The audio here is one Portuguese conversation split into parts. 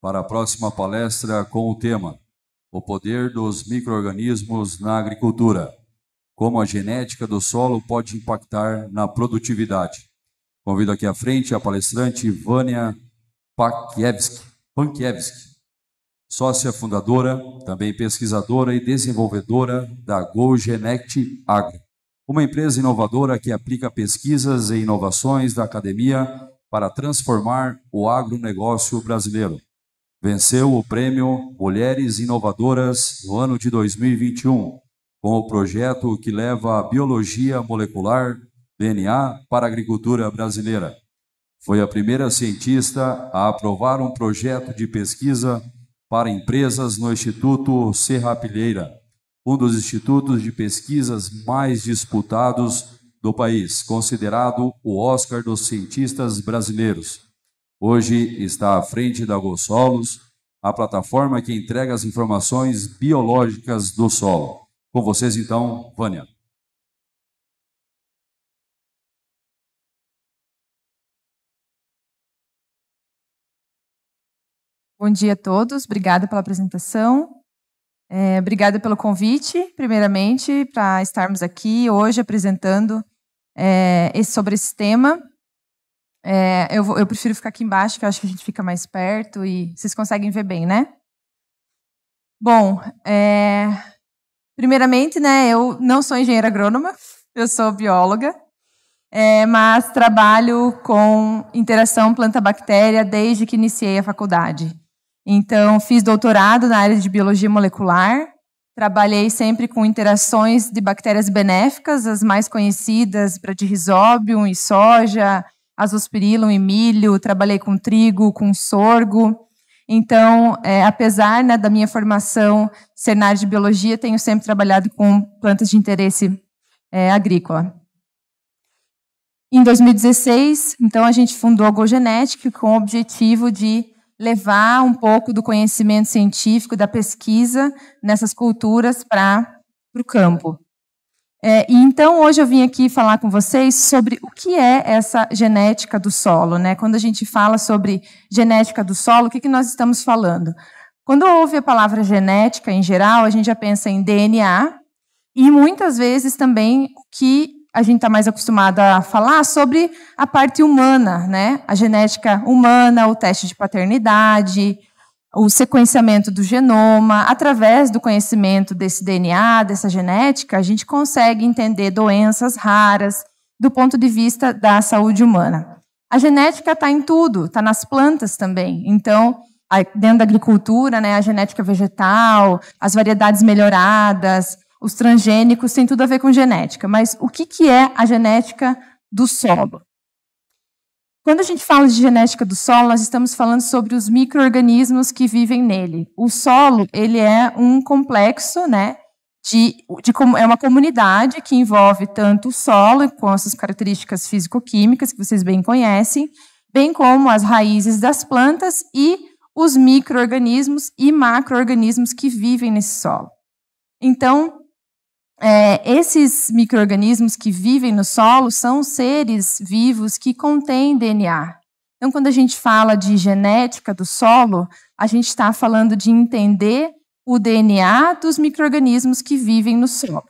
para a próxima palestra com o tema O poder dos microorganismos na agricultura. Como a genética do solo pode impactar na produtividade. Convido aqui à frente a palestrante Vânia Pankiewski, sócia fundadora, também pesquisadora e desenvolvedora da GoGenect Agro, uma empresa inovadora que aplica pesquisas e inovações da academia para transformar o agronegócio brasileiro. Venceu o prêmio Mulheres Inovadoras no ano de 2021, com o projeto que leva a biologia molecular, DNA, para a agricultura brasileira. Foi a primeira cientista a aprovar um projeto de pesquisa para empresas no Instituto Serrapilheira, um dos institutos de pesquisas mais disputados do país, considerado o Oscar dos cientistas brasileiros. Hoje está à frente da GoSolos, a plataforma que entrega as informações biológicas do solo. Com vocês, então, Vânia. Bom dia a todos, obrigada pela apresentação. É, obrigada pelo convite, primeiramente, para estarmos aqui hoje apresentando é, esse, sobre esse tema. É, eu, vou, eu, prefiro ficar aqui embaixo, que eu acho que a gente fica mais perto e vocês conseguem ver bem, né? Bom, é, primeiramente, né, eu não sou engenheira agrônoma, eu sou bióloga, é, mas trabalho com interação planta-bactéria desde que iniciei a faculdade. Então, fiz doutorado na área de biologia molecular, trabalhei sempre com interações de bactérias benéficas, as mais conhecidas, para Bradyrhizobium e soja, azospirilum e milho, trabalhei com trigo, com sorgo. Então, é, apesar né, da minha formação ser na área de biologia, tenho sempre trabalhado com plantas de interesse é, agrícola. Em 2016, então, a gente fundou a GoGenetic com o objetivo de levar um pouco do conhecimento científico, da pesquisa nessas culturas para o campo. É, e então, hoje eu vim aqui falar com vocês sobre o que é essa genética do solo. Né? Quando a gente fala sobre genética do solo, o que, que nós estamos falando? Quando ouve a palavra genética em geral, a gente já pensa em DNA e muitas vezes também o que a gente está mais acostumado a falar sobre a parte humana, né? A genética humana, o teste de paternidade, o sequenciamento do genoma. Através do conhecimento desse DNA, dessa genética, a gente consegue entender doenças raras do ponto de vista da saúde humana. A genética está em tudo, está nas plantas também. Então, dentro da agricultura, né, a genética vegetal, as variedades melhoradas, os transgênicos, tem tudo a ver com genética. Mas o que, que é a genética do solo? Quando a gente fala de genética do solo, nós estamos falando sobre os micro-organismos que vivem nele. O solo, ele é um complexo, né, de, de, é uma comunidade que envolve tanto o solo, com essas suas características físico-químicas, que vocês bem conhecem, bem como as raízes das plantas e os micro-organismos e macro-organismos que vivem nesse solo. Então, é, esses micro-organismos que vivem no solo são seres vivos que contêm DNA. Então, quando a gente fala de genética do solo, a gente está falando de entender o DNA dos micro-organismos que vivem no solo.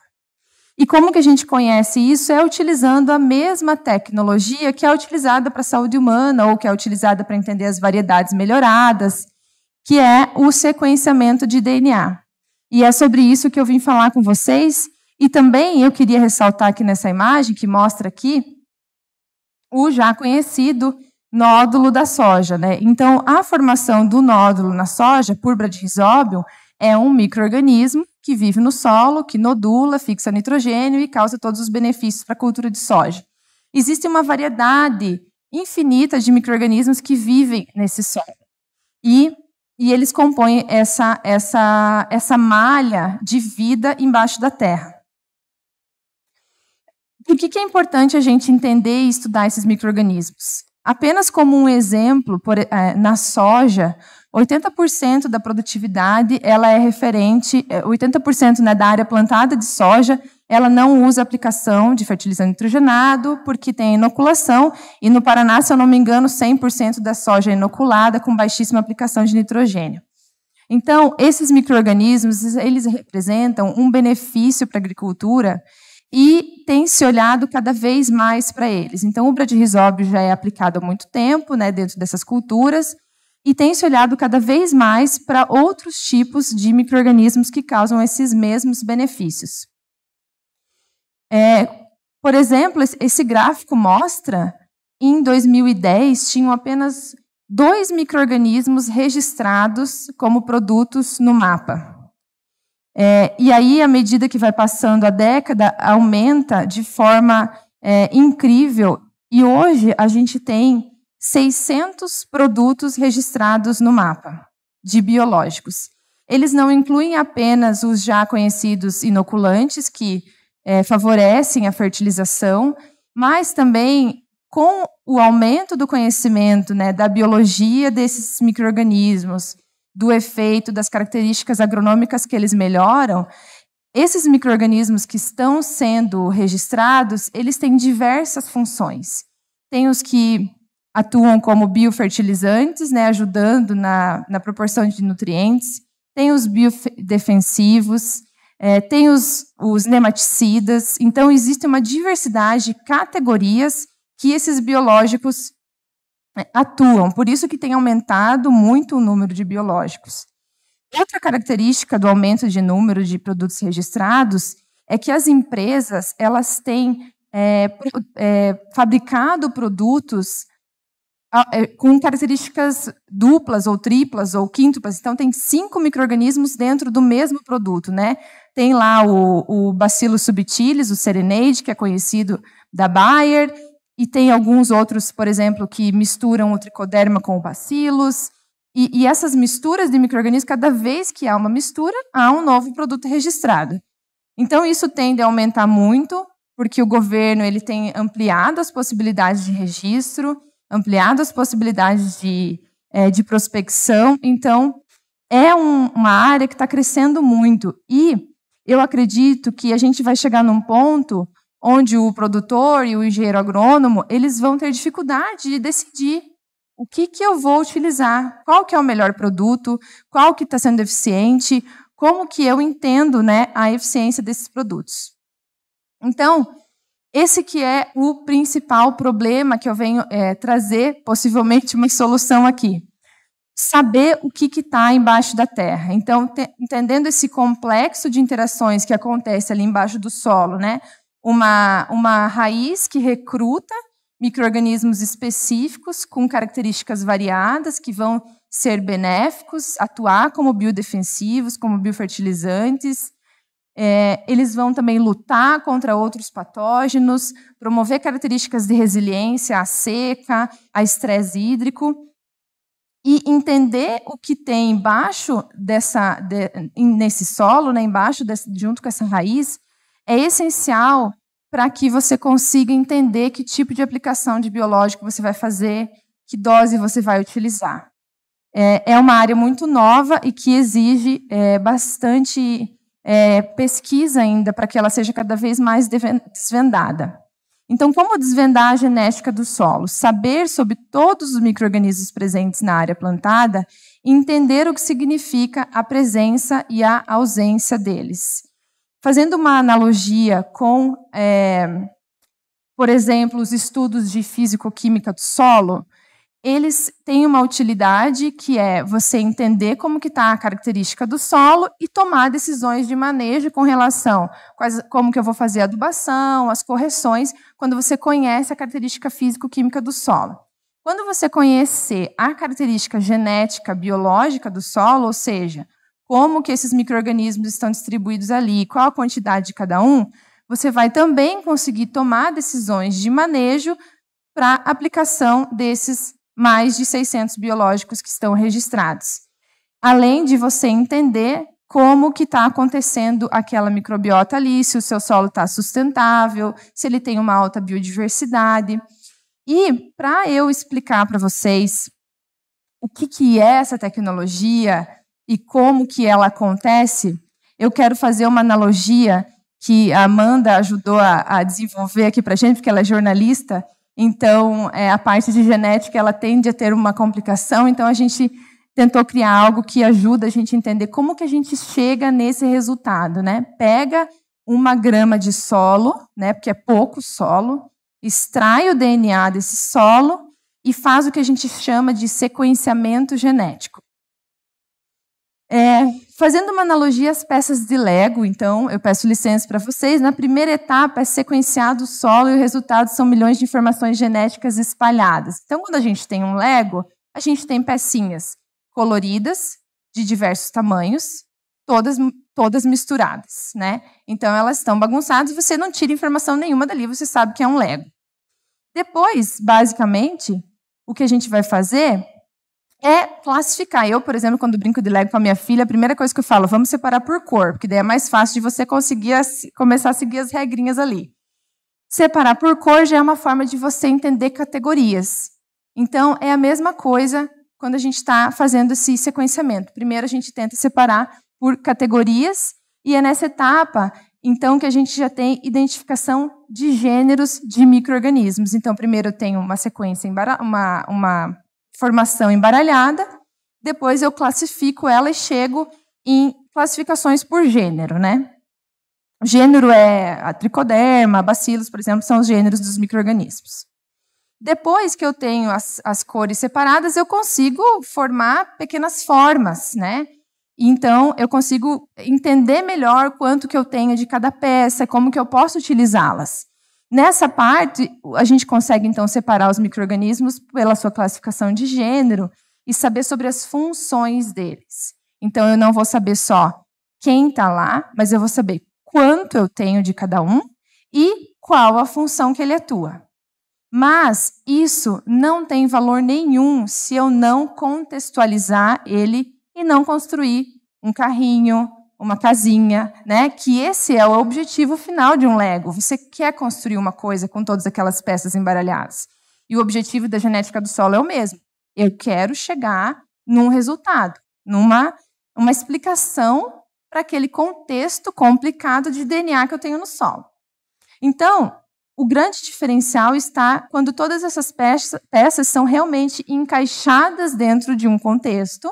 E como que a gente conhece isso? É utilizando a mesma tecnologia que é utilizada para a saúde humana ou que é utilizada para entender as variedades melhoradas, que é o sequenciamento de DNA. E é sobre isso que eu vim falar com vocês. E também eu queria ressaltar aqui nessa imagem, que mostra aqui, o já conhecido nódulo da soja. Né? Então, a formação do nódulo na soja, por risóbio, é um microorganismo que vive no solo, que nodula, fixa nitrogênio e causa todos os benefícios para a cultura de soja. Existe uma variedade infinita de microorganismos que vivem nesse solo. E, e eles compõem essa, essa, essa malha de vida embaixo da terra. Por que, que é importante a gente entender e estudar esses micro-organismos? Apenas como um exemplo, por, é, na soja, 80% da produtividade ela é referente, 80% é, né, da área plantada de soja, ela não usa aplicação de fertilizante nitrogenado, porque tem inoculação, e no Paraná, se eu não me engano, 100% da soja é inoculada com baixíssima aplicação de nitrogênio. Então, esses micro-organismos, eles representam um benefício para a agricultura e tem se olhado cada vez mais para eles. Então, o bradirizóbio já é aplicado há muito tempo, né, dentro dessas culturas, e tem se olhado cada vez mais para outros tipos de microrganismos que causam esses mesmos benefícios. É, por exemplo, esse gráfico mostra, em 2010, tinham apenas dois microrganismos registrados como produtos no mapa. É, e aí, à medida que vai passando a década, aumenta de forma é, incrível. E hoje a gente tem 600 produtos registrados no mapa de biológicos. Eles não incluem apenas os já conhecidos inoculantes, que é, favorecem a fertilização, mas também com o aumento do conhecimento né, da biologia desses micro-organismos, do efeito, das características agronômicas que eles melhoram, esses microrganismos que estão sendo registrados, eles têm diversas funções. Tem os que atuam como biofertilizantes, né, ajudando na, na proporção de nutrientes. Tem os biodefensivos, é, tem os, os nematicidas. Então, existe uma diversidade de categorias que esses biológicos atuam. Por isso que tem aumentado muito o número de biológicos. Outra característica do aumento de número de produtos registrados é que as empresas elas têm é, é, fabricado produtos é, com características duplas ou triplas ou quíntuplas. Então, tem cinco micro-organismos dentro do mesmo produto. Né? Tem lá o, o bacilo subtilis, o serenade, que é conhecido da Bayer, e tem alguns outros, por exemplo, que misturam o tricoderma com o bacilos. E, e essas misturas de micro-organismos, cada vez que há uma mistura, há um novo produto registrado. Então isso tende a aumentar muito, porque o governo ele tem ampliado as possibilidades de registro, ampliado as possibilidades de, é, de prospecção. Então é um, uma área que está crescendo muito e eu acredito que a gente vai chegar num ponto onde o produtor e o engenheiro agrônomo eles vão ter dificuldade de decidir o que, que eu vou utilizar, qual que é o melhor produto, qual que está sendo eficiente, como que eu entendo né, a eficiência desses produtos. Então, esse que é o principal problema que eu venho é, trazer, possivelmente uma solução aqui. Saber o que está embaixo da terra. Então, te, entendendo esse complexo de interações que acontece ali embaixo do solo, né? uma, uma raiz que recruta microrganismos específicos com características variadas que vão ser benéficos, atuar como biodefensivos, como biofertilizantes. É, eles vão também lutar contra outros patógenos, promover características de resiliência à seca, a estresse hídrico e entender o que tem embaixo dessa, de, nesse solo, né, embaixo desse, junto com essa raiz, é essencial para que você consiga entender que tipo de aplicação de biológico você vai fazer, que dose você vai utilizar. É, é uma área muito nova e que exige é, bastante é, pesquisa ainda para que ela seja cada vez mais desvendada. Então, como desvendar a genética do solo? Saber sobre todos os microrganismos presentes na área plantada, entender o que significa a presença e a ausência deles. Fazendo uma analogia com, é, por exemplo, os estudos de físico-química do solo, eles têm uma utilidade que é você entender como que está a característica do solo e tomar decisões de manejo com relação a como que eu vou fazer a adubação, as correções, quando você conhece a característica físico-química do solo. Quando você conhecer a característica genética biológica do solo, ou seja, como que esses micro-organismos estão distribuídos ali, qual a quantidade de cada um, você vai também conseguir tomar decisões de manejo para aplicação desses mais de 600 biológicos que estão registrados. Além de você entender como que está acontecendo aquela microbiota ali, se o seu solo está sustentável, se ele tem uma alta biodiversidade. E para eu explicar para vocês o que, que é essa tecnologia, e como que ela acontece, eu quero fazer uma analogia que a Amanda ajudou a, a desenvolver aqui para a gente, porque ela é jornalista. Então, é, a parte de genética ela tende a ter uma complicação. Então, a gente tentou criar algo que ajuda a gente a entender como que a gente chega nesse resultado, né? Pega uma grama de solo, né? Porque é pouco solo, extrai o DNA desse solo e faz o que a gente chama de sequenciamento genético. É, fazendo uma analogia às peças de Lego, então, eu peço licença para vocês. Na primeira etapa é sequenciado o solo e o resultado são milhões de informações genéticas espalhadas. Então, quando a gente tem um Lego, a gente tem pecinhas coloridas, de diversos tamanhos, todas, todas misturadas, né? Então, elas estão bagunçadas, você não tira informação nenhuma dali, você sabe que é um Lego. Depois, basicamente, o que a gente vai fazer é classificar. Eu, por exemplo, quando brinco de Lego com a minha filha, a primeira coisa que eu falo, vamos separar por cor, porque daí é mais fácil de você conseguir começar a seguir as regrinhas ali. Separar por cor já é uma forma de você entender categorias. Então, é a mesma coisa quando a gente está fazendo esse sequenciamento. Primeiro, a gente tenta separar por categorias, e é nessa etapa, então, que a gente já tem identificação de gêneros de micro-organismos. Então, primeiro, eu tenho uma sequência, uma, uma formação embaralhada, depois eu classifico ela e chego em classificações por gênero, né? O gênero é a tricoderma, bacilos, por exemplo, são os gêneros dos microrganismos. Depois que eu tenho as, as cores separadas, eu consigo formar pequenas formas, né? Então, eu consigo entender melhor quanto que eu tenho de cada peça, como que eu posso utilizá-las. Nessa parte, a gente consegue então separar os microrganismos pela sua classificação de gênero e saber sobre as funções deles. Então eu não vou saber só quem está lá, mas eu vou saber quanto eu tenho de cada um e qual a função que ele atua. Mas isso não tem valor nenhum se eu não contextualizar ele e não construir um carrinho, uma casinha, né? Que esse é o objetivo final de um Lego. Você quer construir uma coisa com todas aquelas peças embaralhadas. E o objetivo da genética do solo é o mesmo. Eu quero chegar num resultado, numa uma explicação para aquele contexto complicado de DNA que eu tenho no solo. Então, o grande diferencial está quando todas essas peças, peças são realmente encaixadas dentro de um contexto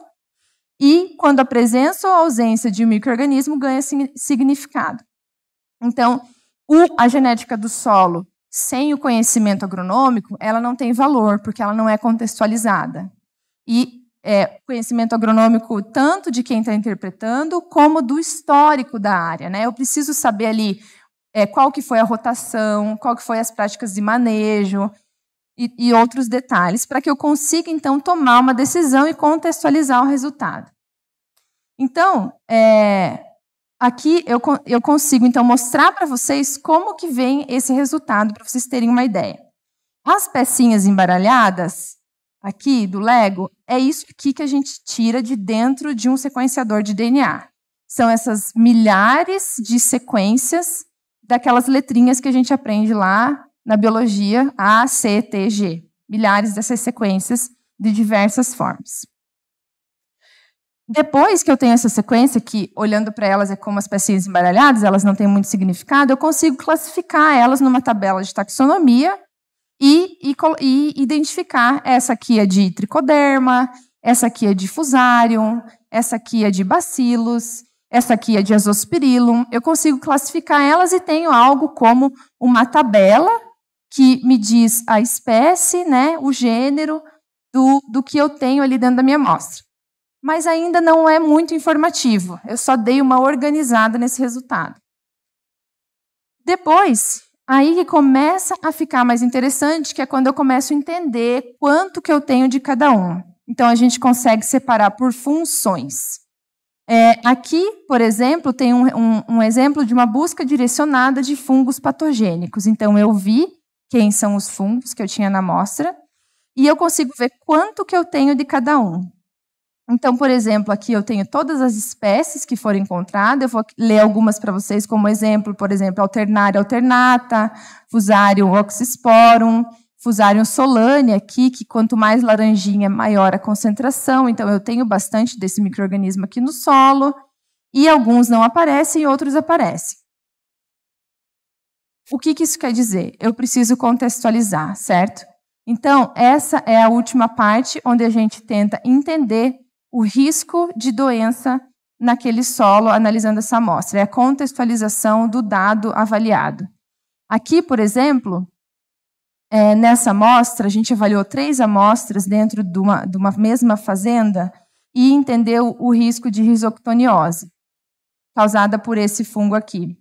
e quando a presença ou ausência de um microorganismo ganha significado. Então, a genética do solo sem o conhecimento agronômico, ela não tem valor, porque ela não é contextualizada. E é, conhecimento agronômico tanto de quem está interpretando, como do histórico da área. Né? Eu preciso saber ali é, qual que foi a rotação, qual que foi as práticas de manejo, e, e outros detalhes, para que eu consiga, então, tomar uma decisão e contextualizar o resultado. Então, é, aqui eu, eu consigo, então, mostrar para vocês como que vem esse resultado, para vocês terem uma ideia. As pecinhas embaralhadas, aqui do Lego, é isso aqui que a gente tira de dentro de um sequenciador de DNA. São essas milhares de sequências daquelas letrinhas que a gente aprende lá na biologia A, C, T, G, milhares dessas sequências de diversas formas. Depois que eu tenho essa sequência, que olhando para elas é como as pecinhas embaralhadas, elas não têm muito significado, eu consigo classificar elas numa tabela de taxonomia e, e, e identificar essa aqui é de tricoderma, essa aqui é de fusarium, essa aqui é de bacilos, essa aqui é de azospirilum. Eu consigo classificar elas e tenho algo como uma tabela que me diz a espécie, né, o gênero do, do que eu tenho ali dentro da minha amostra. Mas ainda não é muito informativo, eu só dei uma organizada nesse resultado. Depois, aí que começa a ficar mais interessante, que é quando eu começo a entender quanto que eu tenho de cada um. Então, a gente consegue separar por funções. É, aqui, por exemplo, tem um, um, um, exemplo de uma busca direcionada de fungos patogênicos. Então, eu vi quem são os fungos que eu tinha na amostra, e eu consigo ver quanto que eu tenho de cada um. Então, por exemplo, aqui eu tenho todas as espécies que foram encontradas, eu vou ler algumas para vocês como exemplo, por exemplo, Alternaria alternata, Fusarium oxysporum, Fusarium solane aqui, que quanto mais laranjinha, maior a concentração, então eu tenho bastante desse microorganismo aqui no solo, e alguns não aparecem, outros aparecem. O que, que isso quer dizer? Eu preciso contextualizar, certo? Então, essa é a última parte onde a gente tenta entender o risco de doença naquele solo analisando essa amostra. É a contextualização do dado avaliado. Aqui, por exemplo, é, nessa amostra, a gente avaliou três amostras dentro de uma, de uma mesma fazenda e entendeu o risco de risoctoniose causada por esse fungo aqui.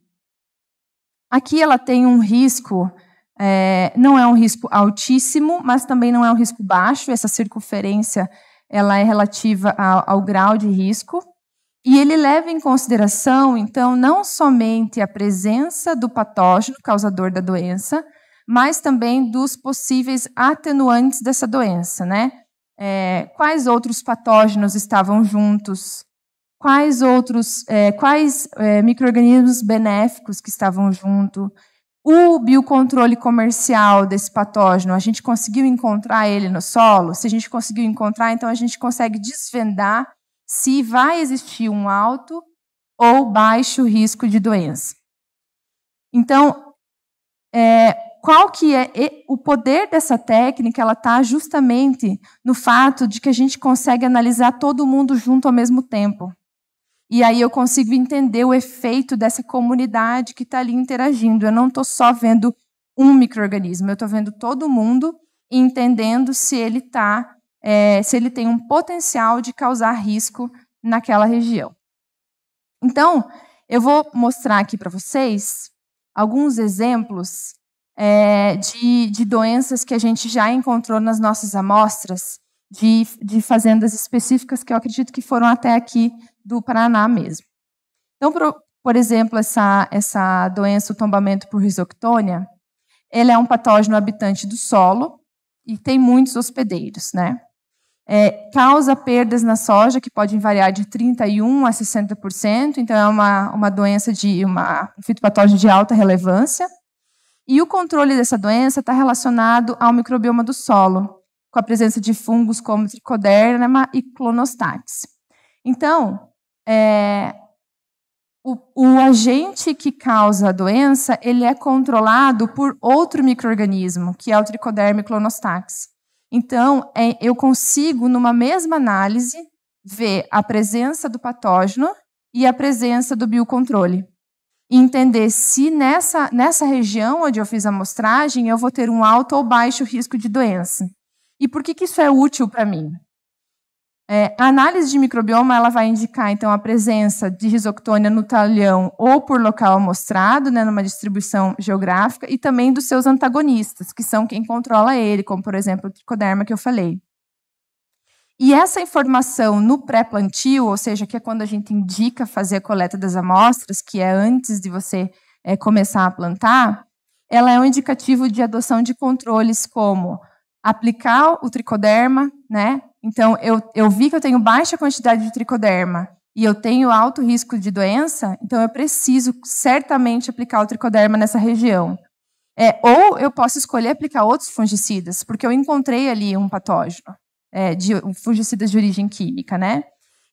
Aqui ela tem um risco, é, não é um risco altíssimo, mas também não é um risco baixo. Essa circunferência ela é relativa ao, ao grau de risco. E ele leva em consideração, então, não somente a presença do patógeno causador da doença, mas também dos possíveis atenuantes dessa doença, né? É, quais outros patógenos estavam juntos? quais outros, é, quais é, microorganismos benéficos que estavam junto, o biocontrole comercial desse patógeno, a gente conseguiu encontrar ele no solo? Se a gente conseguiu encontrar, então a gente consegue desvendar se vai existir um alto ou baixo risco de doença. Então, é, qual que é o poder dessa técnica? Ela está justamente no fato de que a gente consegue analisar todo mundo junto ao mesmo tempo. E aí eu consigo entender o efeito dessa comunidade que está ali interagindo. Eu não estou só vendo um microorganismo, eu estou vendo todo mundo e entendendo se ele tá, é, se ele tem um potencial de causar risco naquela região. Então, eu vou mostrar aqui para vocês alguns exemplos é, de, de, doenças que a gente já encontrou nas nossas amostras de, de fazendas específicas que eu acredito que foram até aqui do Paraná mesmo. Então, por, por exemplo, essa, essa doença, o tombamento por risoctônia, ele é um patógeno habitante do solo e tem muitos hospedeiros, né? É, causa perdas na soja que podem variar de 31 a 60%, então é uma, uma doença de uma, um fitopatógeno de alta relevância. E o controle dessa doença está relacionado ao microbioma do solo, com a presença de fungos como tricoderma e clonostatis. Então, é, o, o, agente que causa a doença ele é controlado por outro microorganismo, que é o tricoderme clonostax. Então, é, eu consigo, numa mesma análise, ver a presença do patógeno e a presença do biocontrole. E entender se nessa, nessa região onde eu fiz a amostragem eu vou ter um alto ou baixo risco de doença. E por que, que isso é útil para mim? É, a análise de microbioma ela vai indicar então a presença de risoctônia no talhão ou por local amostrado, né, numa distribuição geográfica, e também dos seus antagonistas, que são quem controla ele, como por exemplo o tricoderma que eu falei. E essa informação no pré-plantio, ou seja, que é quando a gente indica fazer a coleta das amostras, que é antes de você é, começar a plantar, ela é um indicativo de adoção de controles como aplicar o tricoderma, né, então, eu, eu vi que eu tenho baixa quantidade de tricoderma e eu tenho alto risco de doença, então eu preciso certamente aplicar o tricoderma nessa região. É, ou eu posso escolher aplicar outros fungicidas, porque eu encontrei ali um patógeno, é, de um fungicidas de origem química, né?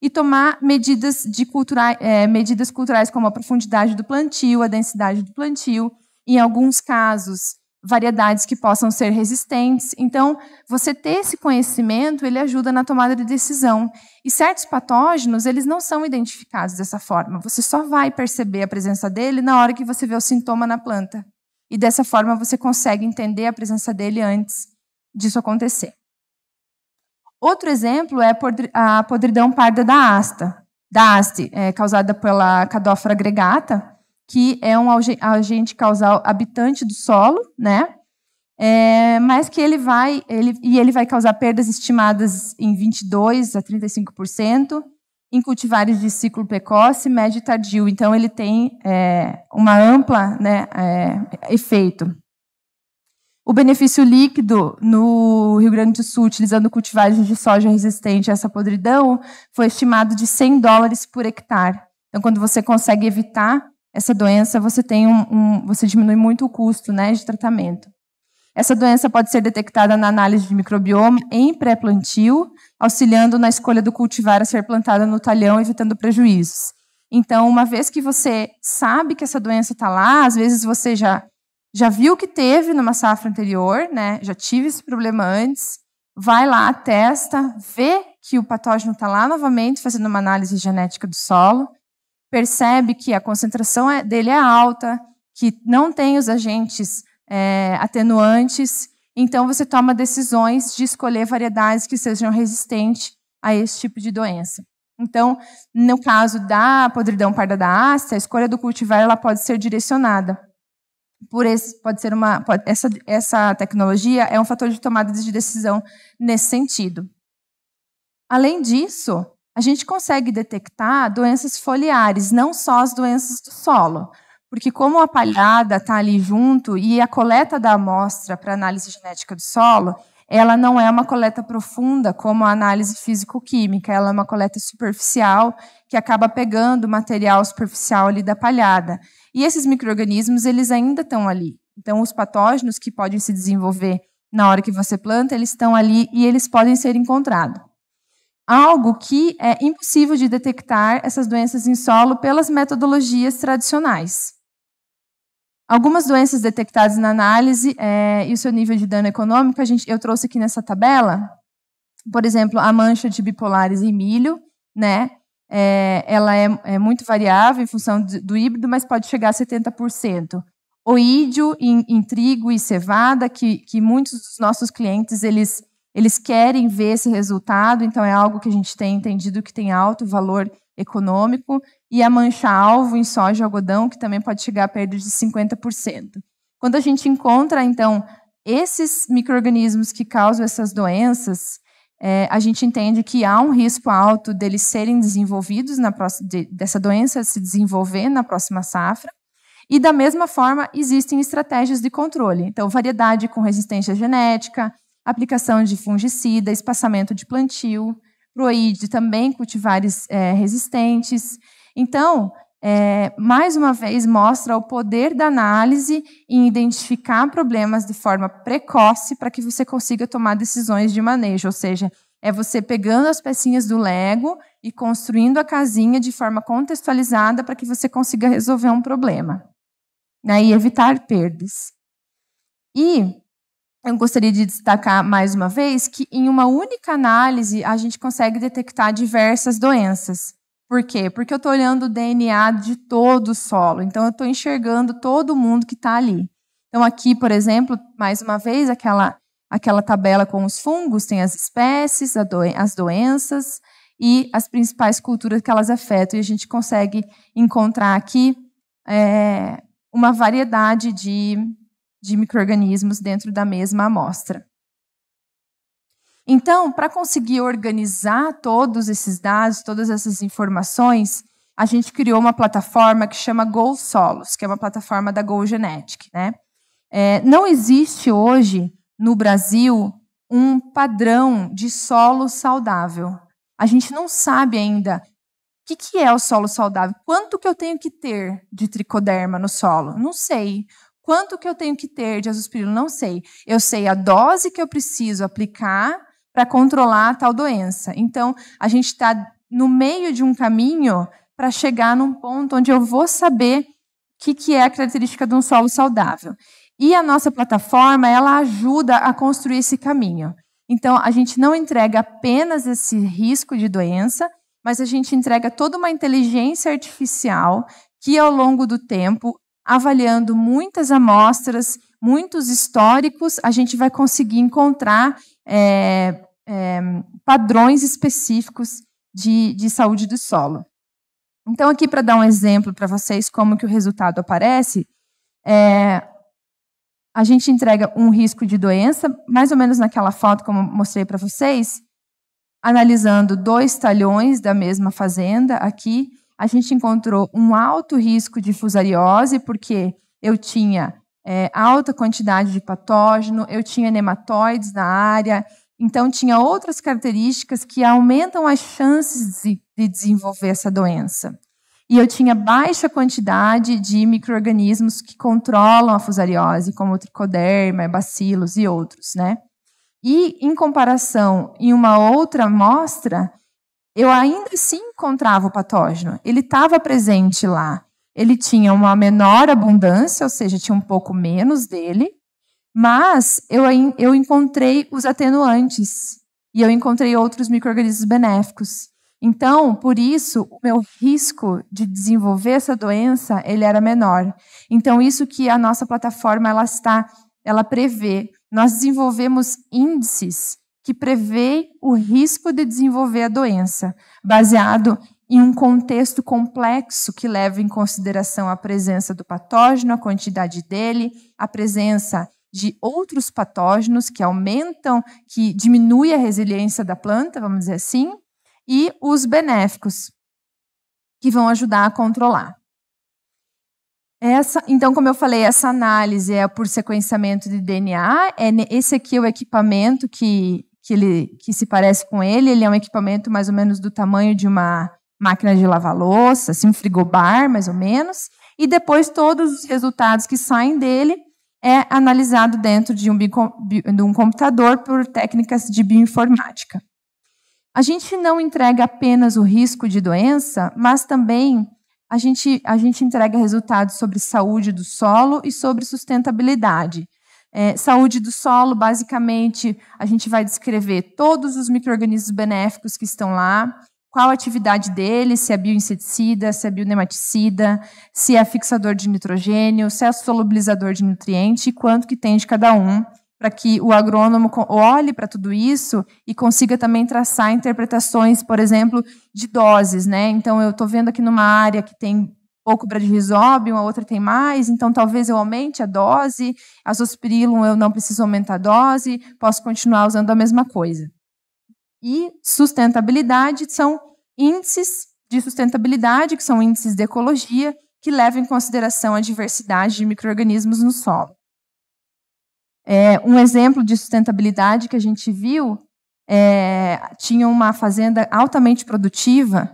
E tomar medidas, de cultura, é, medidas culturais como a profundidade do plantio, a densidade do plantio. Em alguns casos, variedades que possam ser resistentes. Então, você ter esse conhecimento, ele ajuda na tomada de decisão. E certos patógenos, eles não são identificados dessa forma. Você só vai perceber a presença dele na hora que você vê o sintoma na planta. E dessa forma você consegue entender a presença dele antes disso acontecer. Outro exemplo é a podridão parda da asta, da haste, é, causada pela cadófora agregata, que é um agente causal habitante do solo, né? É, mas que ele vai ele, e ele vai causar perdas estimadas em 22 a 35% em cultivares de ciclo precoce, médio e tardio. Então ele tem é, uma ampla né, é, efeito. O benefício líquido no Rio Grande do Sul, utilizando cultivares de soja resistente a essa podridão, foi estimado de 100 dólares por hectare. Então, quando você consegue evitar essa doença, você tem um, um, você diminui muito o custo né, de tratamento. Essa doença pode ser detectada na análise de microbioma em pré-plantio, auxiliando na escolha do cultivar a ser plantada no talhão, evitando prejuízos. Então, uma vez que você sabe que essa doença está lá, às vezes você já, já viu que teve numa safra anterior, né? já tive esse problema antes, vai lá, testa, vê que o patógeno está lá novamente, fazendo uma análise genética do solo, percebe que a concentração é, dele é alta, que não tem os agentes é, atenuantes, então você toma decisões de escolher variedades que sejam resistentes a esse tipo de doença. Então, no caso da podridão parda da ácea, a escolha do cultivar ela pode ser direcionada. Por esse, pode ser uma pode, essa, essa tecnologia é um fator de tomada de decisão nesse sentido. Além disso, a gente consegue detectar doenças foliares, não só as doenças do solo. Porque como a palhada está ali junto e a coleta da amostra para análise genética do solo, ela não é uma coleta profunda como a análise físico-química, ela é uma coleta superficial que acaba pegando o material superficial ali da palhada. E esses micro-organismos, eles ainda estão ali. Então, os patógenos que podem se desenvolver na hora que você planta, eles estão ali e eles podem ser encontrados algo que é impossível de detectar essas doenças em solo pelas metodologias tradicionais. Algumas doenças detectadas na análise é, e o seu nível de dano econômico, a gente, eu trouxe aqui nessa tabela, por exemplo, a mancha de bipolares em milho, né? É, ela é, é, muito variável em função do, do, híbrido, mas pode chegar a 70%. O em, em trigo e cevada, que, que muitos dos nossos clientes eles eles querem ver esse resultado, então é algo que a gente tem entendido que tem alto valor econômico, e a mancha-alvo em soja e algodão, que também pode chegar a perdas de 50%. Quando a gente encontra, então, esses micro-organismos que causam essas doenças, é, a gente entende que há um risco alto deles serem desenvolvidos, na próxima, de, dessa doença se desenvolver na próxima safra. E, da mesma forma, existem estratégias de controle. Então, variedade com resistência genética, aplicação de fungicida, espaçamento de plantio, proíde também cultivares é, resistentes. Então, é, mais uma vez, mostra o poder da análise em identificar problemas de forma precoce para que você consiga tomar decisões de manejo, ou seja, é você pegando as pecinhas do Lego e construindo a casinha de forma contextualizada para que você consiga resolver um problema né, e evitar perdas. E eu gostaria de destacar mais uma vez que em uma única análise a gente consegue detectar diversas doenças. Por quê? Porque eu estou olhando o DNA de todo o solo, então eu estou enxergando todo mundo que está ali. Então aqui, por exemplo, mais uma vez aquela aquela tabela com os fungos tem as espécies, doen as doenças e as principais culturas que elas afetam. E a gente consegue encontrar aqui é, uma variedade de de microrganismos dentro da mesma amostra. Então, para conseguir organizar todos esses dados, todas essas informações, a gente criou uma plataforma que chama Go Solos, que é uma plataforma da Go Genetic. Né? É, não existe hoje no Brasil um padrão de solo saudável. A gente não sabe ainda o que, que, é o solo saudável? Quanto que eu tenho que ter de tricoderma no solo? Não sei. Quanto que eu tenho que ter de azospirina? Não sei. Eu sei a dose que eu preciso aplicar para controlar a tal doença. Então, a gente está no meio de um caminho para chegar num ponto onde eu vou saber o que, que é a característica de um solo saudável. E a nossa plataforma, ela ajuda a construir esse caminho. Então, a gente não entrega apenas esse risco de doença, mas a gente entrega toda uma inteligência artificial que, ao longo do tempo, avaliando muitas amostras, muitos históricos, a gente vai conseguir encontrar é, é, padrões específicos de, de saúde do solo. Então, aqui para dar um exemplo para vocês como que o resultado aparece, é, a gente entrega um risco de doença, mais ou menos naquela foto como mostrei para vocês, analisando dois talhões da mesma fazenda aqui, a gente encontrou um alto risco de fusariose, porque eu tinha é, alta quantidade de patógeno, eu tinha nematóides na área, então tinha outras características que aumentam as chances de, de desenvolver essa doença. E eu tinha baixa quantidade de micro-organismos que controlam a fusariose, como tricoderma, bacilos e outros, né? E, em comparação, em uma outra amostra, eu ainda assim encontrava o patógeno. Ele estava presente lá. Ele tinha uma menor abundância, ou seja, tinha um pouco menos dele, mas eu, eu encontrei os atenuantes e eu encontrei outros micro-organismos benéficos. Então, por isso, o meu risco de desenvolver essa doença ele era menor. Então, isso que a nossa plataforma ela está, ela prevê. Nós desenvolvemos índices que prevê o risco de desenvolver a doença, baseado em um contexto complexo que leva em consideração a presença do patógeno, a quantidade dele, a presença de outros patógenos que aumentam, que diminui a resiliência da planta, vamos dizer assim, e os benéficos que vão ajudar a controlar. Essa, então, como eu falei, essa análise é por sequenciamento de DNA. É, esse aqui é o equipamento que que, ele, que se parece com ele. Ele é um equipamento mais ou menos do tamanho de uma máquina de lavar louça, assim, um frigobar, mais ou menos. E depois todos os resultados que saem dele é analisado dentro de um, de um computador por técnicas de bioinformática. A gente não entrega apenas o risco de doença, mas também a gente, a gente entrega resultados sobre saúde do solo e sobre sustentabilidade. É, saúde do solo, basicamente, a gente vai descrever todos os micro-organismos benéficos que estão lá, qual a atividade deles, se é bioinseticida, se é bionematicida, se é fixador de nitrogênio, se é solubilizador de nutriente e quanto que tem de cada um, para que o agrônomo olhe para tudo isso e consiga também traçar interpretações, por exemplo, de doses, né? Então eu estou vendo aqui numa área que tem pouco bradisóbio, a outra tem mais, então talvez eu aumente a dose, azospirilum eu não preciso aumentar a dose, posso continuar usando a mesma coisa. E sustentabilidade são índices de sustentabilidade, que são índices de ecologia, que levam em consideração a diversidade de micro-organismos no solo. É, um exemplo de sustentabilidade que a gente viu é, tinha uma fazenda altamente produtiva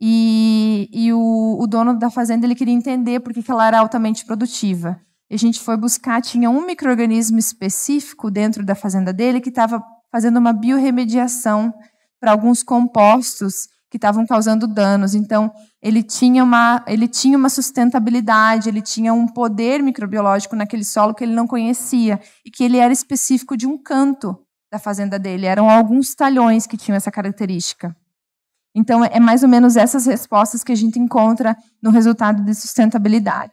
e, e o, o, dono da fazenda ele queria entender por que, ela era altamente produtiva. E a gente foi buscar, tinha um microorganismo específico dentro da fazenda dele que estava fazendo uma biorremediação para alguns compostos que estavam causando danos. Então, ele tinha, uma, ele tinha uma sustentabilidade, ele tinha um poder microbiológico naquele solo que ele não conhecia e que ele era específico de um canto da fazenda dele. Eram alguns talhões que tinham essa característica. Então, é mais ou menos essas respostas que a gente encontra no resultado de sustentabilidade.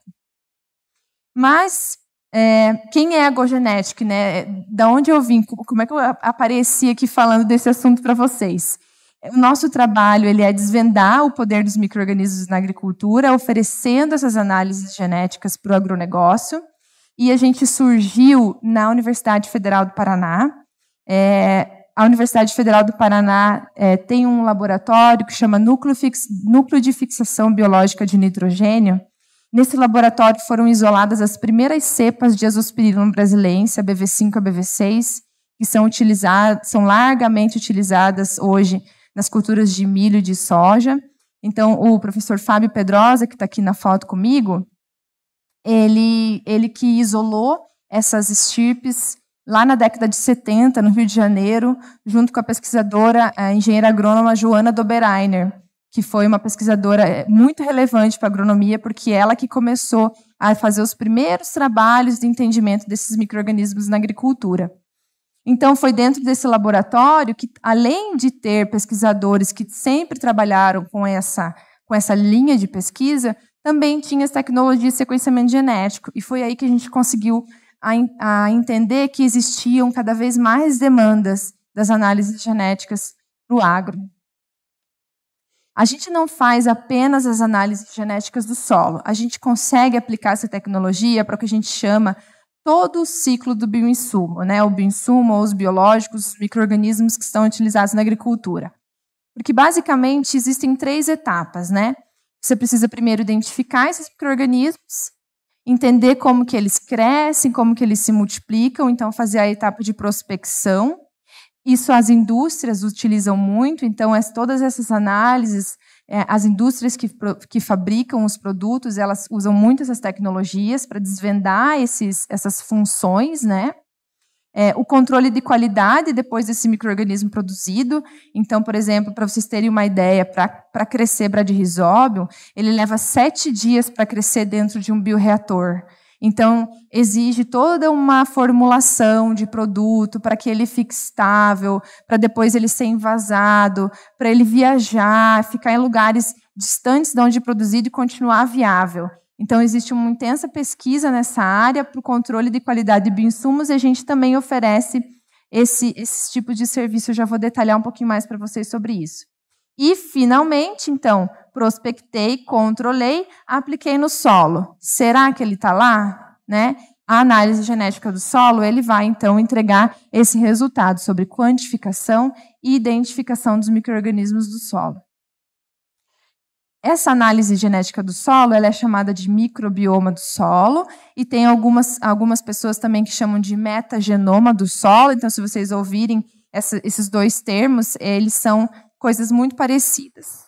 Mas, é, quem é a Gogenetic? Né? Da onde eu vim? Como é que eu apareci aqui falando desse assunto para vocês? É, o nosso trabalho ele é desvendar o poder dos micro-organismos na agricultura, oferecendo essas análises genéticas para o agronegócio. E a gente surgiu na Universidade Federal do Paraná, é, a Universidade Federal do Paraná é, tem um laboratório que chama Núcleo, Fix, Núcleo de Fixação Biológica de Nitrogênio. Nesse laboratório foram isoladas as primeiras cepas de azospirilum brasilense, a BV5 e a BV6, que são, utilizadas, são largamente utilizadas hoje nas culturas de milho e de soja. Então, o professor Fábio Pedrosa, que está aqui na foto comigo, ele, ele que isolou essas estirpes lá na década de 70, no Rio de Janeiro, junto com a pesquisadora, a é, engenheira agrônoma Joana Doberainer, que foi uma pesquisadora é, muito relevante para a agronomia, porque ela que começou a fazer os primeiros trabalhos de entendimento desses microrganismos na agricultura. Então, foi dentro desse laboratório que, além de ter pesquisadores que sempre trabalharam com essa, com essa linha de pesquisa, também tinha as tecnologias de sequenciamento genético. E foi aí que a gente conseguiu a, a entender que existiam cada vez mais demandas das análises genéticas para o agro. A gente não faz apenas as análises genéticas do solo, a gente consegue aplicar essa tecnologia para o que a gente chama todo o ciclo do bioinsumo, né? o bioinsumo, os biológicos, os micro-organismos que estão utilizados na agricultura. Porque, basicamente, existem três etapas. Né? Você precisa primeiro identificar esses micro-organismos, entender como que eles crescem, como que eles se multiplicam, então fazer a etapa de prospecção. Isso as indústrias utilizam muito, então as, todas essas análises, é, as indústrias que, que fabricam os produtos, elas usam muito essas tecnologias para desvendar esses, essas funções, né? É, o controle de qualidade depois desse microorganismo produzido. Então, por exemplo, para vocês terem uma ideia, para crescer bradirizóbio, ele leva sete dias para crescer dentro de um bioreator. Então, exige toda uma formulação de produto para que ele fique estável, para depois ele ser envasado, para ele viajar, ficar em lugares distantes de onde é produzido e continuar viável. Então, existe uma intensa pesquisa nessa área para o controle de qualidade de bioinsumos e a gente também oferece esse, esse tipo de serviço. Eu já vou detalhar um pouquinho mais para vocês sobre isso. E, finalmente, então, prospectei, controlei, apliquei no solo. Será que ele está lá? Né? A análise genética do solo, ele vai, então, entregar esse resultado sobre quantificação e identificação dos micro-organismos do solo. Essa análise genética do solo ela é chamada de microbioma do solo e tem algumas, algumas pessoas também que chamam de metagenoma do solo. Então, se vocês ouvirem essa, esses dois termos, eles são coisas muito parecidas.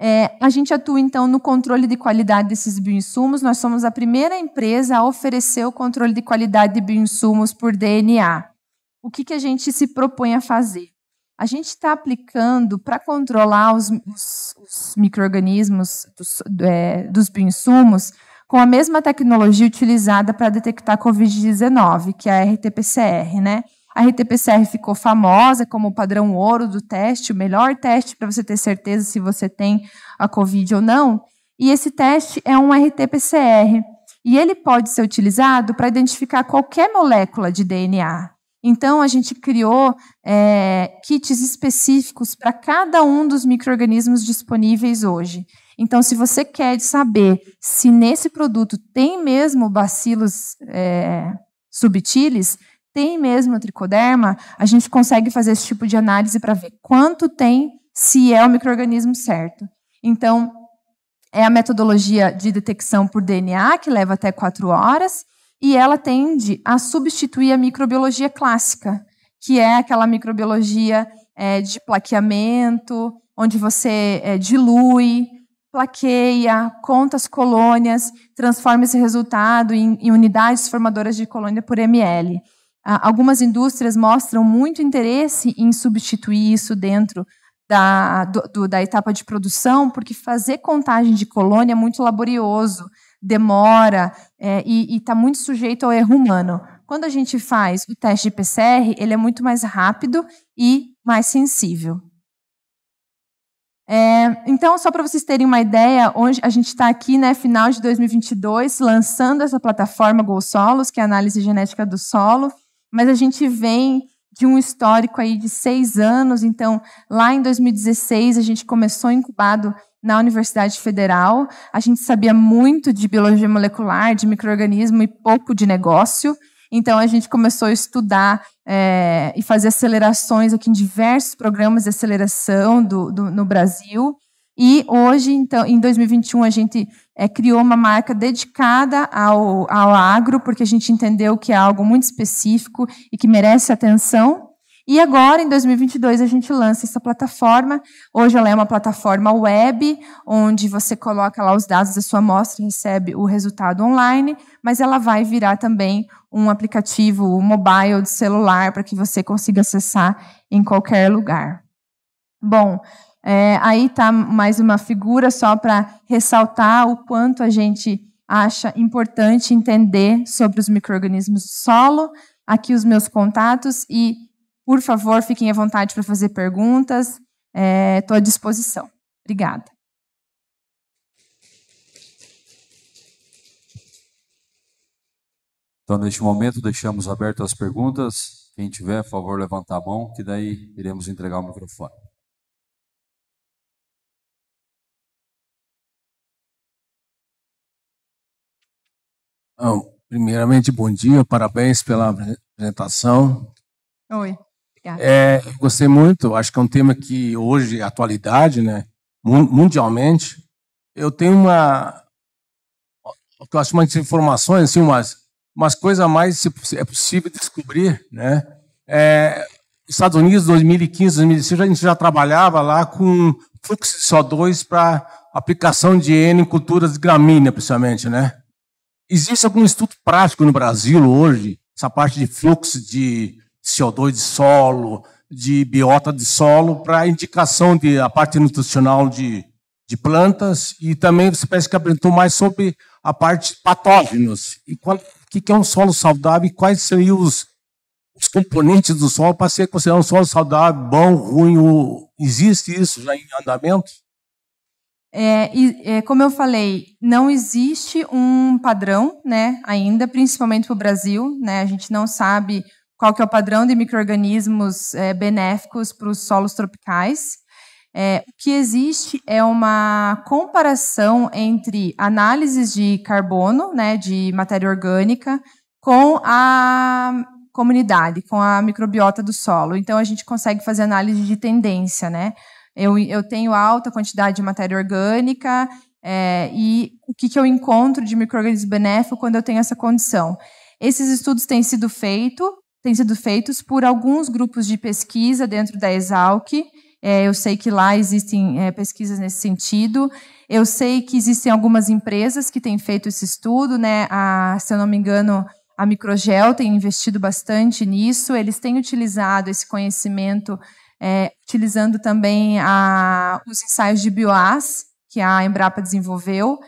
É, a gente atua, então, no controle de qualidade desses bioinsumos. Nós somos a primeira empresa a oferecer o controle de qualidade de bioinsumos por DNA. O que, que a gente se propõe a fazer? a gente está aplicando para controlar os, os, os micro-organismos dos, é, dos com a mesma tecnologia utilizada para detectar Covid-19, que é a RT-PCR, né? A RT-PCR ficou famosa como o padrão ouro do teste, o melhor teste para você ter certeza se você tem a Covid ou não. E esse teste é um RT-PCR. E ele pode ser utilizado para identificar qualquer molécula de DNA. Então, a gente criou é, kits específicos para cada um dos micro-organismos disponíveis hoje. Então, se você quer saber se nesse produto tem mesmo bacilos é, subtilis, tem mesmo tricoderma, a gente consegue fazer esse tipo de análise para ver quanto tem, se é o microorganismo certo. Então, é a metodologia de detecção por DNA, que leva até quatro horas, e ela tende a substituir a microbiologia clássica, que é aquela microbiologia é, de plaqueamento, onde você é, dilui, plaqueia, conta as colônias, transforma esse resultado em, em unidades formadoras de colônia por ml. algumas indústrias mostram muito interesse em substituir isso dentro da, do, da etapa de produção, porque fazer contagem de colônia é muito laborioso demora é, e está muito sujeito ao erro humano. Quando a gente faz o teste de PCR, ele é muito mais rápido e mais sensível. É, então, só para vocês terem uma ideia, hoje a gente está aqui, né, final de 2022, lançando essa plataforma GoSolos, que é a análise genética do solo, mas a gente vem de um histórico aí de seis anos, então, lá em 2016, a gente começou incubado na Universidade Federal. A gente sabia muito de biologia molecular, de microorganismo e pouco de negócio. Então a gente começou a estudar é, e fazer acelerações aqui em diversos programas de aceleração do, do, no Brasil. E hoje, então, em 2021, a gente é, criou uma marca dedicada ao, ao agro, porque a gente entendeu que é algo muito específico e que merece atenção. E agora, em 2022, a gente lança essa plataforma. Hoje ela é uma plataforma web, onde você coloca lá os dados da sua amostra e recebe o resultado online, mas ela vai virar também um aplicativo mobile de celular para que você consiga acessar em qualquer lugar. Bom, é, aí está mais uma figura só para ressaltar o quanto a gente acha importante entender sobre os micro-organismos do solo. Aqui os meus contatos e por favor, fiquem à vontade para fazer perguntas. Estou é, à disposição. Obrigada. Então, neste momento, deixamos aberto as perguntas. Quem tiver, por favor, levantar a mão, que daí iremos entregar o microfone. Então, primeiramente, bom dia, parabéns pela apresentação. Oi. É, gostei muito. Acho que é um tema que hoje, atualidade, né, mundialmente, eu tenho uma, eu acho uma informações, assim, umas, umas coisas a mais se é possível descobrir, né? É, Estados Unidos, 2015, 2016, a gente já trabalhava lá com fluxo de CO2 para aplicação de N em culturas de gramínea, principalmente, né? Existe algum estudo prático no Brasil hoje, essa parte de fluxo de CO2 de solo, de biota de solo, para indicação de a parte nutricional de, de plantas, e também você parece que apresentou mais sobre a parte de patógenos. E o que, que é um solo saudável e quais seriam os, os componentes do solo para ser considerado um solo saudável, bom, ruim? Ou, existe isso já em andamento? É, é, como eu falei, não existe um padrão né, ainda, principalmente para o Brasil. Né, a gente não sabe qual que é o padrão de micro-organismos é, benéficos para os solos tropicais. É, o que existe é uma comparação entre análises de carbono, né, de matéria orgânica, com a comunidade, com a microbiota do solo. Então, a gente consegue fazer análise de tendência, né? Eu, eu tenho alta quantidade de matéria orgânica é, e o que, que eu encontro de microorganismo benéfico quando eu tenho essa condição. Esses estudos têm sido feitos têm sido feitos por alguns grupos de pesquisa dentro da Exalc. É, eu sei que lá existem é, pesquisas nesse sentido. Eu sei que existem algumas empresas que têm feito esse estudo, né? A, se eu não me engano, a Microgel tem investido bastante nisso. Eles têm utilizado esse conhecimento, é, utilizando também a, os ensaios de bioás que a Embrapa desenvolveu.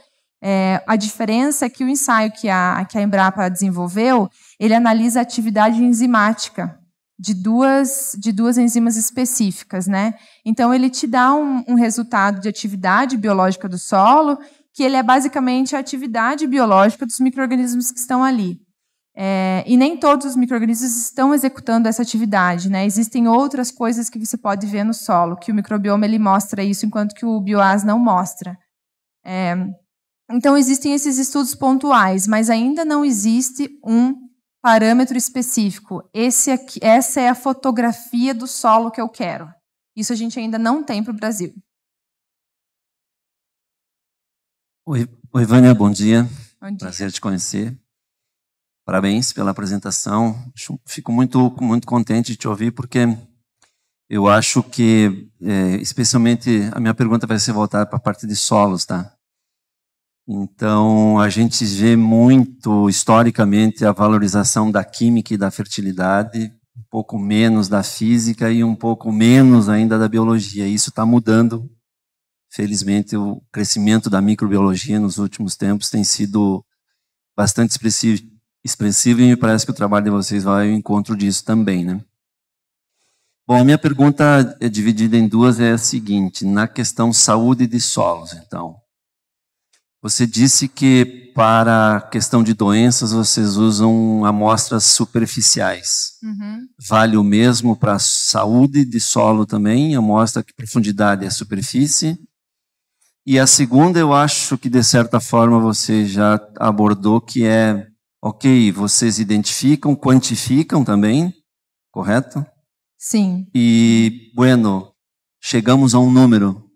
É, a diferença é que o ensaio que a, que a Embrapa desenvolveu, ele analisa a atividade enzimática de duas, de duas enzimas específicas. Né? Então, ele te dá um, um resultado de atividade biológica do solo, que ele é basicamente a atividade biológica dos micro-organismos que estão ali. É, e nem todos os micro-organismos estão executando essa atividade. Né? Existem outras coisas que você pode ver no solo, que o microbioma ele mostra isso, enquanto que o bioás não mostra. É, então, existem esses estudos pontuais, mas ainda não existe um parâmetro específico. Aqui, essa é a fotografia do solo que eu quero. Isso a gente ainda não tem para o Brasil. Oi, Oi Vânia, bom dia. bom dia. Prazer te conhecer. Parabéns pela apresentação. Fico muito, muito contente de te ouvir, porque eu acho que, é, especialmente, a minha pergunta vai ser voltada para a parte de solos, tá? Então, a gente vê muito historicamente a valorização da química e da fertilidade, um pouco menos da física e um pouco menos ainda da biologia. Isso está mudando. Felizmente, o crescimento da microbiologia nos últimos tempos tem sido bastante expressivo, expressivo e me parece que o trabalho de vocês vai ao encontro disso também, né? Bom, a minha pergunta é dividida em duas é a seguinte, na questão saúde de solos, então. Você disse que para a questão de doenças vocês usam amostras superficiais. Uhum. Vale o mesmo para saúde de solo também, amostra que profundidade é superfície. E a segunda, eu acho que de certa forma você já abordou, que é, ok, vocês identificam, quantificam também, correto? Sim. E, bueno, chegamos a um número.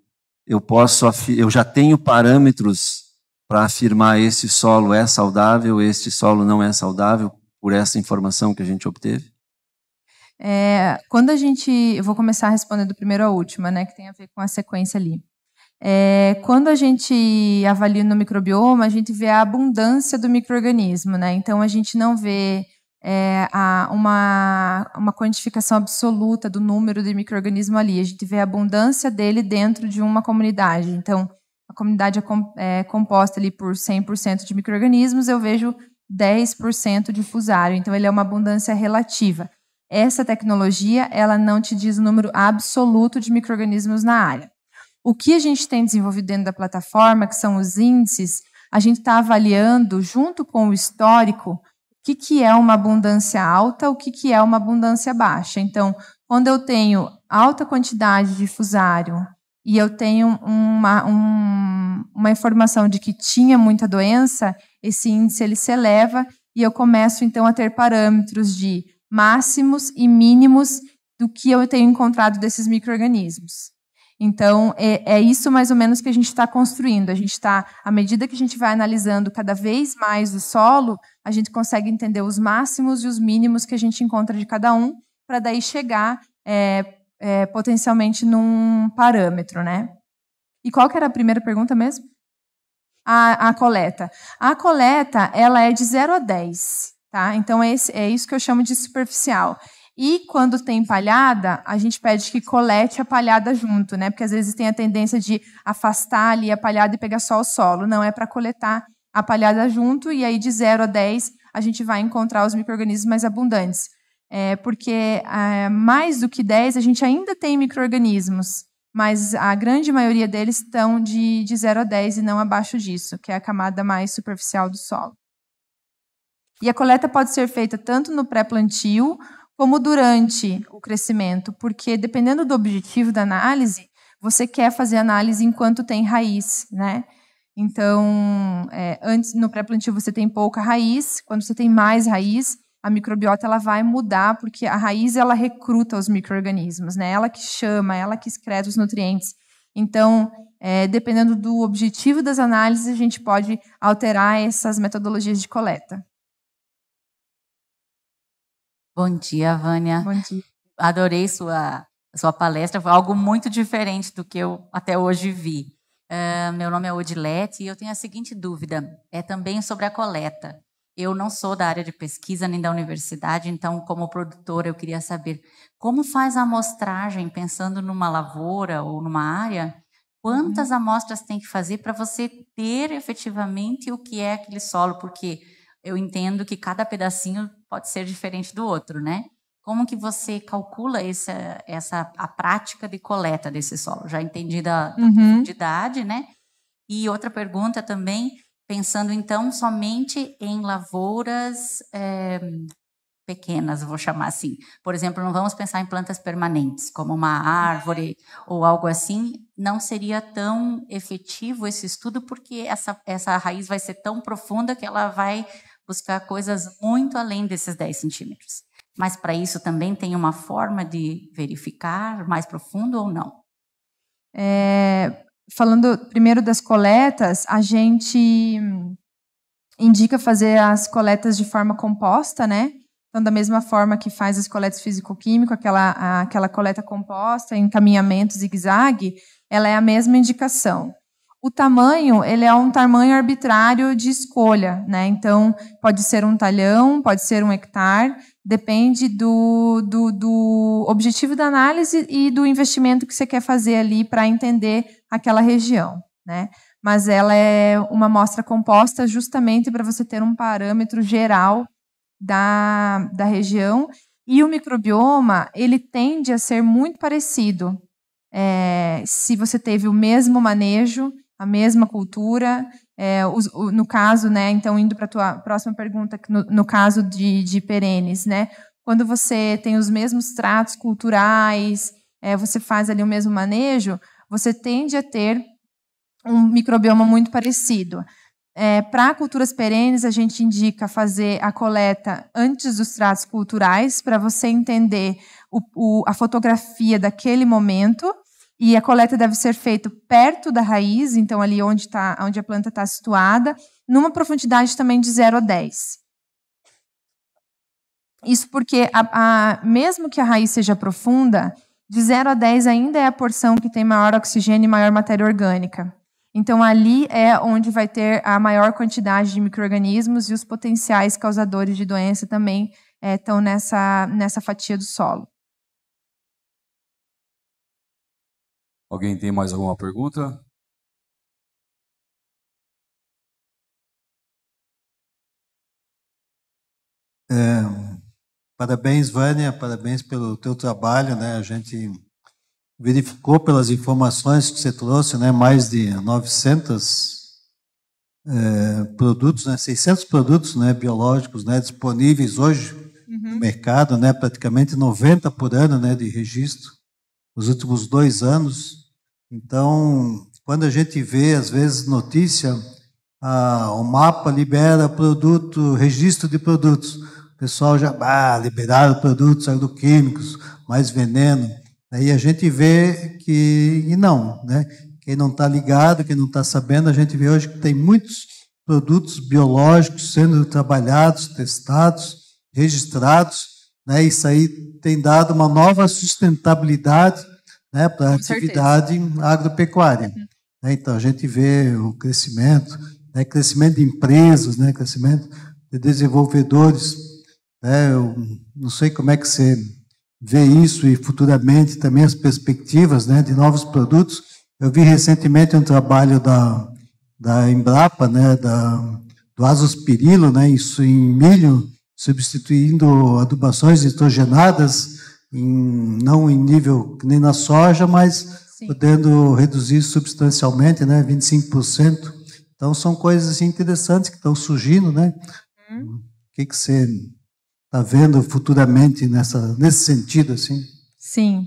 Eu posso, eu já tenho parâmetros para afirmar esse solo é saudável, este solo não é saudável, por essa informação que a gente obteve? É, quando a gente. Eu vou começar respondendo do primeiro à última, né, que tem a ver com a sequência ali. É, quando a gente avalia no microbioma, a gente vê a abundância do microorganismo, né? Então a gente não vê é, a, uma, uma quantificação absoluta do número de microorganismo ali. A gente vê a abundância dele dentro de uma comunidade. Então, comunidade é, com, é composta ali por 100% de micro-organismos, eu vejo 10% de fusário. Então, ele é uma abundância relativa. Essa tecnologia, ela não te diz o número absoluto de micro-organismos na área. O que a gente tem desenvolvido dentro da plataforma, que são os índices, a gente está avaliando, junto com o histórico, o que, que é uma abundância alta, o que, que é uma abundância baixa. Então, quando eu tenho alta quantidade de fusário e eu tenho uma, um, uma informação de que tinha muita doença, esse índice ele se eleva e eu começo então a ter parâmetros de máximos e mínimos do que eu tenho encontrado desses micro-organismos. Então, é, é, isso mais ou menos que a gente está construindo. A gente está, à medida que a gente vai analisando cada vez mais o solo, a gente consegue entender os máximos e os mínimos que a gente encontra de cada um, para daí chegar é, é, potencialmente num parâmetro, né? E qual que era a primeira pergunta mesmo? A, a coleta. A coleta, ela é de 0 a 10, tá? Então, é, esse, é isso que eu chamo de superficial. E quando tem palhada, a gente pede que colete a palhada junto, né? Porque às vezes tem a tendência de afastar ali a palhada e pegar só o solo. Não, é para coletar a palhada junto e aí de 0 a 10 a gente vai encontrar os micro mais abundantes. É, porque é, mais do que 10, a gente ainda tem micro-organismos, mas a grande maioria deles estão de, de 0 a 10 e não abaixo disso, que é a camada mais superficial do solo. E a coleta pode ser feita tanto no pré-plantio como durante o crescimento, porque dependendo do objetivo da análise, você quer fazer análise enquanto tem raiz, né? Então, é, antes no pré-plantio você tem pouca raiz, quando você tem mais raiz, a microbiota ela vai mudar porque a raiz ela recruta os microrganismos, né? Ela que chama, ela que excreta os nutrientes. Então, é, dependendo do objetivo das análises, a gente pode alterar essas metodologias de coleta. Bom dia, Vânia. Bom dia. Adorei sua, sua palestra, foi algo muito diferente do que eu até hoje vi. Uh, meu nome é Odilete e eu tenho a seguinte dúvida: é também sobre a coleta. Eu não sou da área de pesquisa nem da universidade, então, como produtora, eu queria saber como faz a amostragem, pensando numa lavoura ou numa área, quantas uhum. amostras tem que fazer para você ter efetivamente o que é aquele solo, porque eu entendo que cada pedacinho pode ser diferente do outro, né? Como que você calcula essa, essa a prática de coleta desse solo? Já entendi da, da uhum. profundidade, né? E outra pergunta também, pensando então somente em lavouras é, pequenas, vou chamar assim. Por exemplo, não vamos pensar em plantas permanentes, como uma árvore ou algo assim. Não seria tão efetivo esse estudo, porque essa, essa raiz vai ser tão profunda que ela vai buscar coisas muito além desses 10 centímetros. Mas para isso também tem uma forma de verificar mais profundo ou não? É, falando primeiro das coletas, a gente indica fazer as coletas de forma composta, né? Então, da mesma forma que faz as coletas físico-químico, aquela, aquela coleta composta, encaminhamento zigue-zague, ela é a mesma indicação. O tamanho, ele é um tamanho arbitrário de escolha, né? Então, pode ser um talhão, pode ser um hectare, depende do, do, do objetivo da análise e do investimento que você quer fazer ali para entender aquela região, né? Mas ela é uma amostra composta justamente para você ter um parâmetro geral da, da região. E o microbioma, ele tende a ser muito parecido, é, se você teve o mesmo manejo a mesma cultura. É, os, o, no caso, né, então, indo para a tua próxima pergunta, no, no caso de, de perenes, né, quando você tem os mesmos tratos culturais, é, você faz ali o mesmo manejo, você tende a ter um microbioma muito parecido. É, para culturas perenes, a gente indica fazer a coleta antes dos tratos culturais, para você entender o, o, a fotografia daquele momento e a coleta deve ser feita perto da raiz, então ali onde, tá, onde a planta está situada, numa profundidade também de 0 a 10. Isso porque, a, a, mesmo que a raiz seja profunda, de 0 a 10 ainda é a porção que tem maior oxigênio e maior matéria orgânica. Então, ali é onde vai ter a maior quantidade de micro-organismos e os potenciais causadores de doença também estão eh, é, nessa, nessa fatia do solo. Alguém tem mais alguma pergunta? É, parabéns, Vânia, parabéns pelo teu trabalho, né? A gente verificou pelas informações que você trouxe, né? Mais de 900 é, produtos, né? 600 produtos, né? Biológicos, né? Disponíveis hoje uhum. no mercado, né? Praticamente 90 por ano, né? De registro nos últimos dois anos. Então, quando a gente vê, às vezes, notícia, ah, o mapa libera produto, registro de produtos. O pessoal já, ah, liberaram produtos agroquímicos, mais veneno. Aí a gente vê que, e não, né? Quem não está ligado, quem não está sabendo, a gente vê hoje que tem muitos produtos biológicos sendo trabalhados, testados, registrados, né? Isso aí tem dado uma nova sustentabilidade né, para a atividade certeza. agropecuária. Uhum. Né? Então, a gente vê o crescimento, né, crescimento de empresas, né, crescimento de desenvolvedores. Né? Eu não sei como é que você vê isso e futuramente também as perspectivas né, de novos produtos. Eu vi recentemente um trabalho da, da Embrapa, né, da, do Azospirilo, né, isso em milho, substituindo adubações nitrogenadas, em, não em nível nem na soja, mas Sim. podendo reduzir substancialmente, né, 25%. Então são coisas assim, interessantes que estão surgindo, né? Uhum. O que, que você está vendo futuramente nessa, nesse sentido, assim? Sim.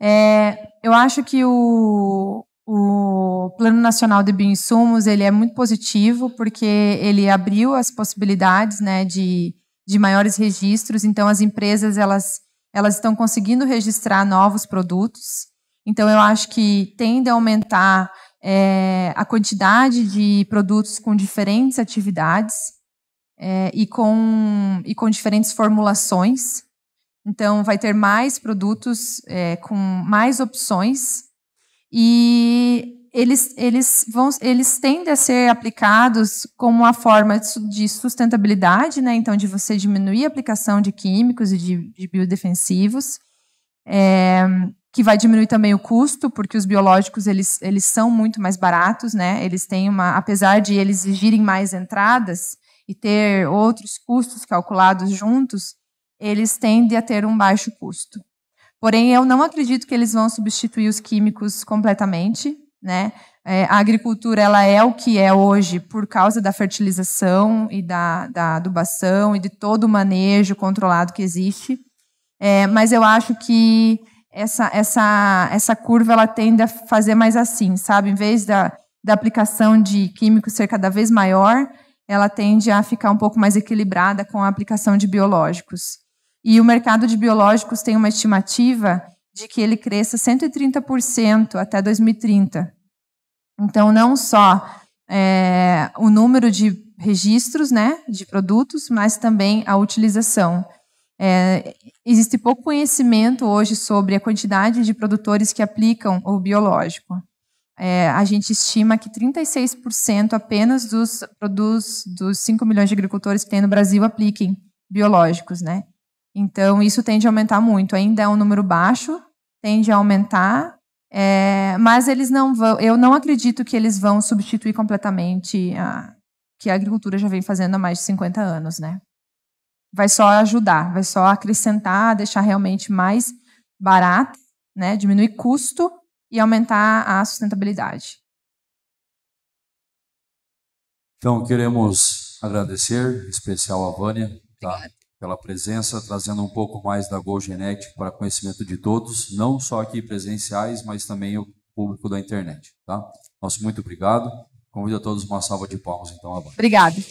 É, eu acho que o, o Plano Nacional de Bioinsumos ele é muito positivo porque ele abriu as possibilidades né, de de maiores registros, então as empresas elas, elas estão conseguindo registrar novos produtos. Então eu acho que tende a aumentar é, a quantidade de produtos com diferentes atividades é, e, com, e com diferentes formulações. Então vai ter mais produtos é, com mais opções e eles, eles, vão, eles tendem a ser aplicados como uma forma de sustentabilidade, né? Então, de você diminuir a aplicação de químicos e de, de biodefensivos, é, que vai diminuir também o custo, porque os biológicos, eles, eles são muito mais baratos, né? Eles têm uma... Apesar de eles exigirem mais entradas e ter outros custos calculados juntos, eles tendem a ter um baixo custo. Porém, eu não acredito que eles vão substituir os químicos completamente, né? É, a agricultura ela é o que é hoje por causa da fertilização e da, da adubação e de todo o manejo controlado que existe. É, mas eu acho que essa, essa, essa curva ela tende a fazer mais assim, sabe? Em vez da, da aplicação de químicos ser cada vez maior, ela tende a ficar um pouco mais equilibrada com a aplicação de biológicos. E o mercado de biológicos tem uma estimativa de que ele cresça 130% até 2030. Então, não só é, o número de registros né, de produtos, mas também a utilização. É, existe pouco conhecimento hoje sobre a quantidade de produtores que aplicam o biológico. É, a gente estima que 36% apenas dos, dos, dos 5 milhões de agricultores que tem no Brasil apliquem biológicos, né? Então, isso tende a aumentar muito. Ainda é um número baixo, tende a aumentar, é, mas eles não vão. Eu não acredito que eles vão substituir completamente a que a agricultura já vem fazendo há mais de 50 anos, né? Vai só ajudar, vai só acrescentar, deixar realmente mais barato, né? Diminuir custo e aumentar a sustentabilidade. Então queremos agradecer, em especial a Vânia, tá? pela presença, trazendo um pouco mais da Gol Genético para conhecimento de todos, não só aqui presenciais, mas também o público da internet. Tá? Nosso muito obrigado. Convido a todos uma salva de palmas, então, agora. Obrigado.